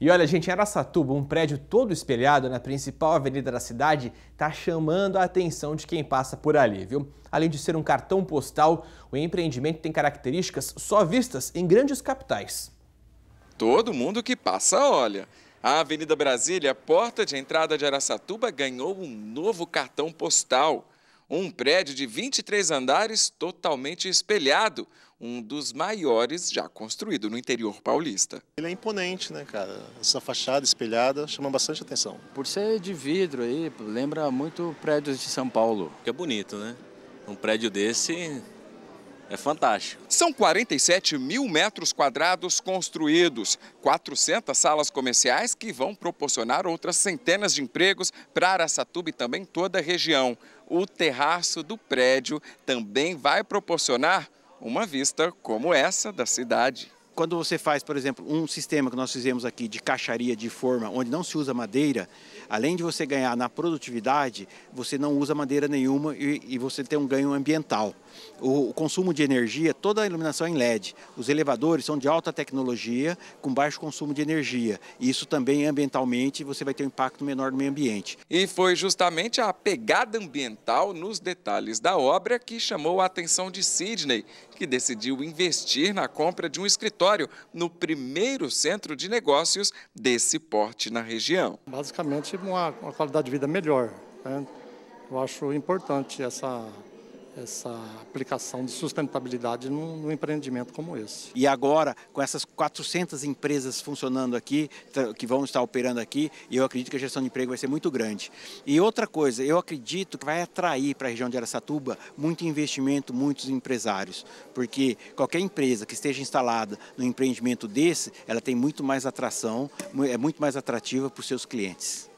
E olha, gente, em Aracatuba, um prédio todo espelhado na principal avenida da cidade está chamando a atenção de quem passa por ali, viu? Além de ser um cartão postal, o empreendimento tem características só vistas em grandes capitais. Todo mundo que passa olha. A Avenida Brasília, porta de entrada de Aracatuba, ganhou um novo cartão postal. Um prédio de 23 andares totalmente espelhado, um dos maiores já construído no interior paulista. Ele é imponente, né, cara? Essa fachada espelhada chama bastante atenção. Por ser de vidro aí, lembra muito prédios de São Paulo. Que é bonito, né? Um prédio desse é fantástico. São 47 mil metros quadrados construídos, 400 salas comerciais que vão proporcionar outras centenas de empregos para Aracatuba e também toda a região. O terraço do prédio também vai proporcionar uma vista como essa da cidade quando você faz, por exemplo, um sistema que nós fizemos aqui de caixaria de forma, onde não se usa madeira, além de você ganhar na produtividade, você não usa madeira nenhuma e, e você tem um ganho ambiental. O, o, consumo de energia, toda a iluminação é em LED. Os elevadores são de alta tecnologia, com baixo consumo de energia. Isso também ambientalmente você vai ter um impacto menor no meio ambiente. E foi justamente a pegada ambiental nos detalhes da obra que chamou a atenção de Sidney, que decidiu investir na compra de um escritório escritório no primeiro centro de negócios desse porte na região. Basicamente, uma, uma qualidade de vida melhor. Né? Eu acho importante essa essa aplicação de sustentabilidade num, num, empreendimento como esse. E agora, com essas 400 empresas funcionando aqui, que vão estar operando aqui, eu acredito que a gestão de emprego vai ser muito grande. E outra coisa, eu acredito que vai atrair para a região de Aracatuba muito investimento, muitos empresários, porque qualquer empresa que esteja instalada no empreendimento desse, ela tem muito mais atração, é muito mais atrativa para os seus clientes.